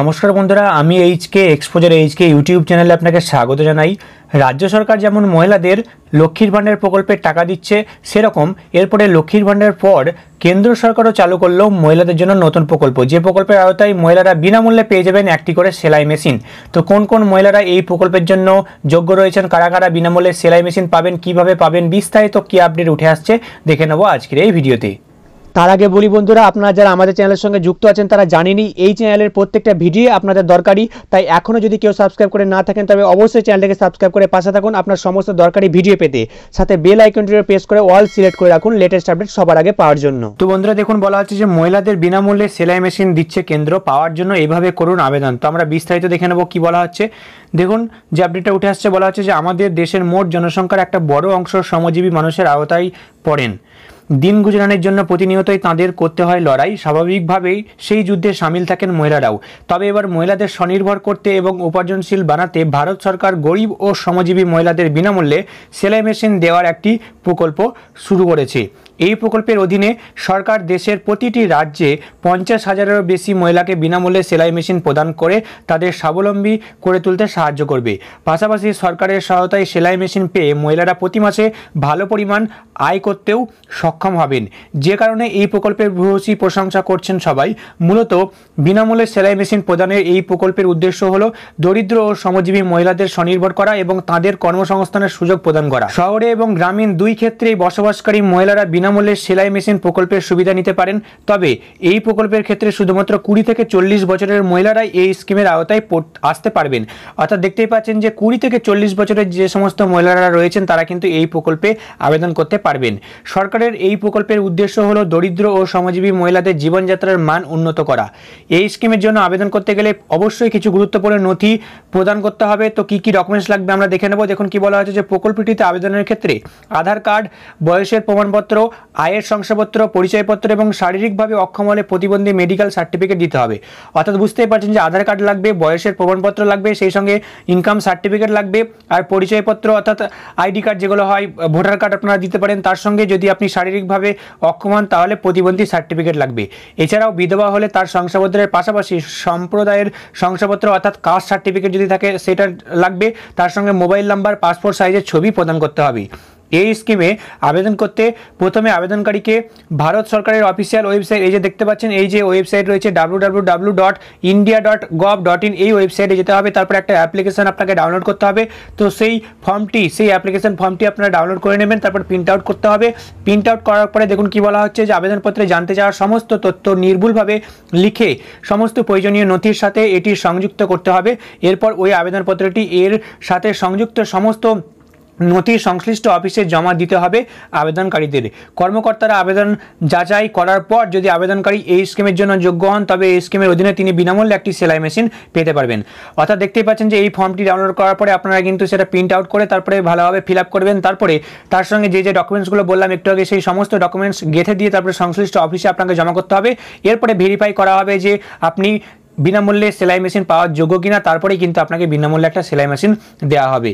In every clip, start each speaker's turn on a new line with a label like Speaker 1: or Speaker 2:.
Speaker 1: নমস্কার বন্ধুরা আমি এইচকে এক্সপোজার এইচকে ইউটিউব চ্যানেলে আপনাকে স্বাগত জানাই রাজ্য সরকার যেমন মহিলাদের লক্ষ্মীর ভাণ্ডার প্রকল্পের টাকা দিচ্ছে সেরকম এরপরে লক্ষ্মীর ভাণ্ডার পর কেন্দ্র সরকারও চালু করলো মহিলাদের জন্য নতুন প্রকল্প যে প্রকল্পের আওতায় মহিলারা বিনামূল্যে পেয়ে যাবেন একটি করে সেলাই মেশিন তো কোন কোন মহিলারা এই প্রকল্পের জন্য যোগ্য রয়েছেন কারা কারা বিনামূল্যে সেলাই মেশিন পাবেন কিভাবে পাবেন বিস্তারিত কী আপডেট উঠে আসছে দেখে নেবো আজকের এই ভিডিওতে তার আগে বলি বন্ধুরা আপনারা যারা আমাদের চ্যানেলের সঙ্গে যুক্ত আছেন তারা জানেনি এই চ্যানেলের প্রত্যেকটা ভিডিও আপনাদের দরকারি তাই এখনও যদি কেউ সাবস্ক্রাইব করে না থাকেন তবে অবশ্যই চ্যানেলটাকে সাবস্ক্রাইব করে পাশে থাকুন আপনার সমস্ত দরকারি ভিডিও পেতে সাথে বেল আইকনটি প্রেস করে অল সিলেক্ট করে রাখুন লেটেস্ট আপডেট সবার আগে পাওয়ার জন্য তো বন্ধুরা দেখুন বলা হচ্ছে যে মহিলাদের বিনামূল্যে সেলাই মেশিন দিচ্ছে কেন্দ্র পাওয়ার জন্য এভাবে করুন আবেদন তো আমরা বিস্তারিত দেখে নেব কী বলা হচ্ছে দেখুন যে আপডেটটা উঠে আসছে বলা হচ্ছে যে আমাদের দেশের মোট জনসংখ্যার একটা বড় অংশ শ্রমজীবী মানুষের আওতায় পড়েন দিন গুজরানের জন্য প্রতিনিয়তই তাঁদের করতে হয় লড়াই স্বাভাবিকভাবেই সেই যুদ্ধে সামিল থাকেন মহিলারাও তবে এবার মহিলাদের স্বনির্ভর করতে এবং উপার্জনশীল বানাতে ভারত সরকার গরিব ও শ্রমজীবী মহিলাদের বিনামূল্যে সেলাই মেশিন দেওয়ার একটি প্রকল্প শুরু করেছে এই প্রকল্পের অধীনে সরকার দেশের প্রতিটি রাজ্যে পঞ্চাশ হাজারেরও বেশি মহিলাকে বিনামূল্যে সেলাই মেশিন প্রদান করে তাদের স্বাবলম্বী করে তুলতে সাহায্য করবে পাশাপাশি সরকারের সহায়তায় সেলাই মেশিন পেয়ে মহিলারা প্রতি মাসে ভালো পরিমাণ আয় করতেও সক্ষম হবেন যে কারণে এই প্রকল্পের ভূয়সী প্রশংসা করছেন সবাই মূলত বিনামূল্যে সেলাই মেশিন প্রদানের এই প্রকল্পের উদ্দেশ্য হল দরিদ্র ও শ্রমজীবী মহিলাদের স্বনির্ভর করা এবং তাদের কর্মসংস্থানের সুযোগ প্রদান করা শহরে এবং গ্রামীণ দুই ক্ষেত্রেই বসবাসকারী মহিলারা বিনামূল্যে সেলাই মেশিন প্রকল্পের সুবিধা নিতে পারেন তবে এই প্রকল্পের ক্ষেত্রে শুধুমাত্র কুড়ি থেকে চল্লিশ বছরের মহিলারাই এই স্কিমের আওতায় আসতে পারবেন অর্থাৎ দেখতেই পাচ্ছেন যে কুড়ি থেকে চল্লিশ বছরের যে সমস্ত মহিলারা রয়েছেন তারা কিন্তু এই প্রকল্পে আবেদন করতে পারবেন সরকারের এই প্রকল্পের উদ্দেশ্য হলো দরিদ্র ও সমাজীবী মহিলাদের জীবনযাত্রার মান উন্নত করা এই স্কিমের জন্য আবেদন করতে গেলে অবশ্যই কিছু গুরুত্বপূর্ণ নথি প্রদান করতে হবে তো কি কি ডকুমেন্টস লাগবে আমরা দেখে নেব দেখুন কি বলা হয়েছে যে প্রকল্পটিতে আবেদনের ক্ষেত্রে আধার কার্ড বয়সের প্রমাণপত্র আয়ের শংসাপত্র পরিচয়পত্র এবং শারীরিকভাবে অক্ষম হলে প্রতিবন্ধী মেডিকেল সার্টিফিকেট দিতে হবে অর্থাৎ বুঝতেই পারছেন যে আধার কার্ড লাগবে বয়সের প্রমাণপত্র লাগবে সেই সঙ্গে ইনকাম সার্টিফিকেট লাগবে আর পরিচয়পত্র অর্থাৎ আইডি কার্ড যেগুলো হয় ভোটার কার্ড আপনারা দিতে পারেন তার সঙ্গে যদি আপনি শারীরিকভাবে অক্ষম হন তাহলে প্রতিবন্ধী সার্টিফিকেট লাগবে এছাড়াও বিধবা হলে তার শংসাপত্রের পাশাপাশি সম্প্রদায়ের শংসাপত্র অর্থাৎ কাস্ট সার্টিফিকেট যদি থাকে সেটা লাগবে তার সঙ্গে মোবাইল নাম্বার পাসপোর্ট সাইজের ছবি প্রদান করতে হবে এই স্কিমে আবেদন করতে প্রথমে আবেদনকারীকে ভারত সরকারের অফিসিয়াল ওয়েবসাইট এই যে দেখতে পাচ্ছেন এই যে ওয়েবসাইট রয়েছে W dot India dot gov dot in এই ওয়েবসাইটে যেতে হবে তারপর একটা অ্যাপ্লিকেশান আপনাকে ডাউনলোড করতে হবে তো সেই ফর্মটি সেই অ্যাপ্লিকেশান ফর্মটি আপনারা ডাউনলোড করে নেবেন তারপর প্রিন্ট আউট করতে হবে প্রিন্ট আউট করার পরে দেখুন কি বলা হচ্ছে যে আবেদনপত্রে জানতে চাওয়ার সমস্ত তথ্য নির্ভুলভাবে লিখে সমস্ত প্রয়োজনীয় নথির সাথে এটি সংযুক্ত করতে হবে এরপর ওই আবেদনপত্রটি এর সাথে সংযুক্ত সমস্ত নথি সংশ্লিষ্ট অফিসে জমা দিতে হবে আবেদনকারীদের কর্মকর্তারা আবেদন যাচাই করার পর যদি আবেদনকারী এই স্কিমের জন্য যোগ্য হন তবে এই স্কিমের অধীনে তিনি বিনামূল্যে একটি সেলাই মেশিন পেতে পারবেন অর্থাৎ দেখতেই পাচ্ছেন যে এই ফর্মটি ডাউনলোড করার পরে আপনারা কিন্তু সেটা প্রিন্ট আউট করে তারপরে ভালোভাবে ফিল আপ করবেন তারপরে তার সঙ্গে যে যে ডকুমেন্টসগুলো বললাম একটু আগে সেই সমস্ত ডকুমেন্টস গেঁথে দিয়ে তারপরে সংশ্লিষ্ট অফিসে আপনাকে জমা করতে হবে এরপরে ভেরিফাই করা হবে যে আপনি বিনামূল্যে সেলাই মেশিন পাওয়ার যোগ্য কিনা তারপরেই কিন্তু আপনাকে বিনামূল্যে একটা সেলাই মেশিন দেওয়া হবে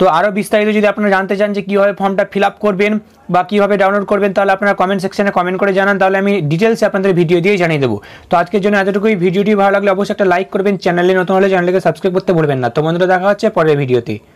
Speaker 1: তো আরও বিস্তারিত যদি আপনারা জানতে চান যে কীভাবে ফর্মটা ফিল করবেন বা কীভাবে ডাউনলোড করবেন তাহলে আপনারা কমেন্ট সেকশনে কমেন্ট করে জানান তাহলে আমি ডিটেলসে আপনাদের ভিডিও দিয়ে জানিয়ে দেবো তো আজকের জন্য এতটুকুই ভিডিওটি ভালো লাগলে অবশ্যই একটা লাইক করবেন চ্যানেলে নতুন হলে চ্যানেলকে সাবস্ক্রাইব করতে ভুলবেন না তো বন্ধুরা দেখা হচ্ছে পরের ভিডিওতে